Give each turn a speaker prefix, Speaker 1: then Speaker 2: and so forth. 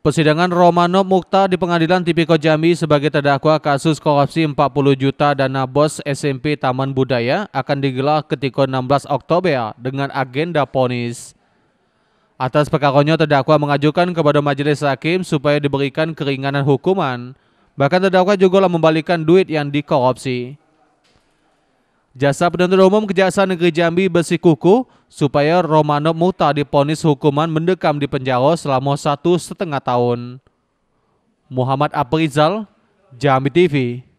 Speaker 1: Persidangan Romano Mukta di Pengadilan Tipikor Jambi sebagai terdakwa kasus korupsi 40 juta dana bos SMP Taman Budaya akan digelar ketika 16 Oktober dengan agenda ponis. Atas perkaranya terdakwa mengajukan kepada majelis hakim supaya diberikan keringanan hukuman. Bahkan terdakwa juga membalikan duit yang dikorupsi. Jasa Penuntut Umum Kejaksaan Negeri Jambi bersikuku supaya Romano Muta diponis hukuman mendekam di penjara selama satu setengah tahun. Muhammad Aprizal, Jambi TV.